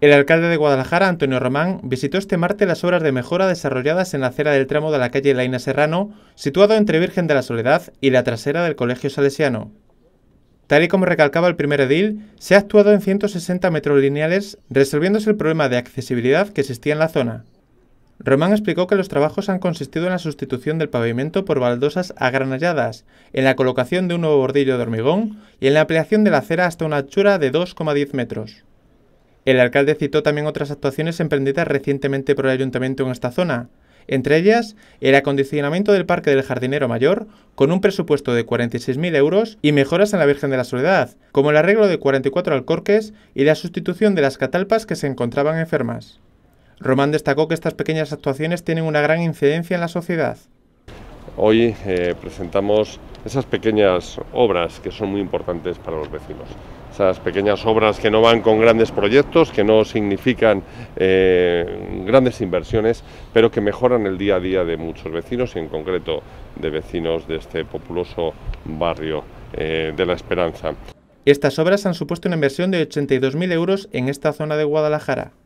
El alcalde de Guadalajara, Antonio Román, visitó este martes las obras de mejora desarrolladas en la acera del tramo de la calle Laina Serrano, situado entre Virgen de la Soledad y la trasera del Colegio Salesiano. Tal y como recalcaba el primer edil, se ha actuado en 160 metros lineales, resolviéndose el problema de accesibilidad que existía en la zona. Román explicó que los trabajos han consistido en la sustitución del pavimento por baldosas agranalladas, en la colocación de un nuevo bordillo de hormigón y en la ampliación de la acera hasta una anchura de 2,10 metros. El alcalde citó también otras actuaciones emprendidas recientemente por el ayuntamiento en esta zona, entre ellas, el acondicionamiento del Parque del Jardinero Mayor, con un presupuesto de 46.000 euros, y mejoras en la Virgen de la Soledad, como el arreglo de 44 alcorques y la sustitución de las catalpas que se encontraban enfermas. Román destacó que estas pequeñas actuaciones tienen una gran incidencia en la sociedad. Hoy eh, presentamos esas pequeñas obras que son muy importantes para los vecinos. Esas pequeñas obras que no van con grandes proyectos, que no significan eh, grandes inversiones, pero que mejoran el día a día de muchos vecinos y en concreto de vecinos de este populoso barrio eh, de La Esperanza. Estas obras han supuesto una inversión de 82.000 euros en esta zona de Guadalajara.